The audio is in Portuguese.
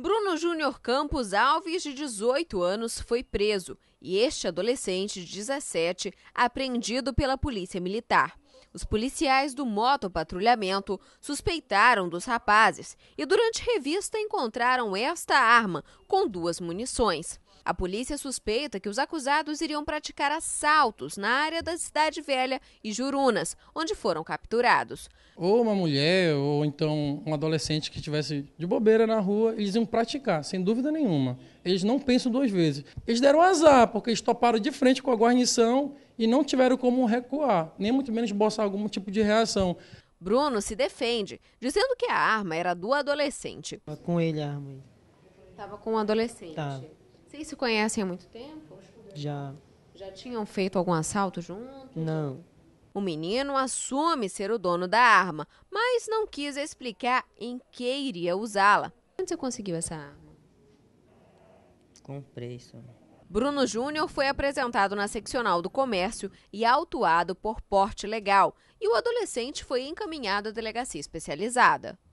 Bruno Júnior Campos Alves, de 18 anos, foi preso e este adolescente de 17 apreendido pela Polícia Militar. Os policiais do motopatrulhamento suspeitaram dos rapazes e, durante revista, encontraram esta arma com duas munições. A polícia suspeita que os acusados iriam praticar assaltos na área da Cidade Velha e Jurunas, onde foram capturados. Ou uma mulher, ou então um adolescente que estivesse de bobeira na rua, eles iam praticar, sem dúvida nenhuma. Eles não pensam duas vezes. Eles deram azar, porque eles toparam de frente com a guarnição e não tiveram como recuar, nem muito menos boçar algum tipo de reação. Bruno se defende, dizendo que a arma era do adolescente. Com ele a arma. Estava com o um adolescente. Tá. Vocês se conhecem há muito tempo? Já. Já tinham feito algum assalto juntos? Não. O menino assume ser o dono da arma, mas não quis explicar em que iria usá-la. Onde você conseguiu essa arma? Comprei isso. Bruno Júnior foi apresentado na seccional do comércio e autuado por porte legal, e o adolescente foi encaminhado à delegacia especializada.